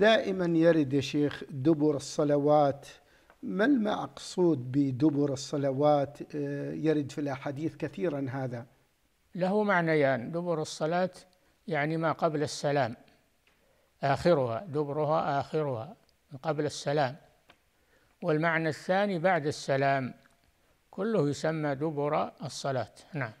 دائما يرد يا شيخ دبر الصلوات ما المقصود بدبر الصلوات آه، يرد في الأحاديث كثيرا هذا له معنيان دبر الصلاة يعني ما قبل السلام آخرها دبرها آخرها من قبل السلام والمعنى الثاني بعد السلام كله يسمى دبر الصلاة نعم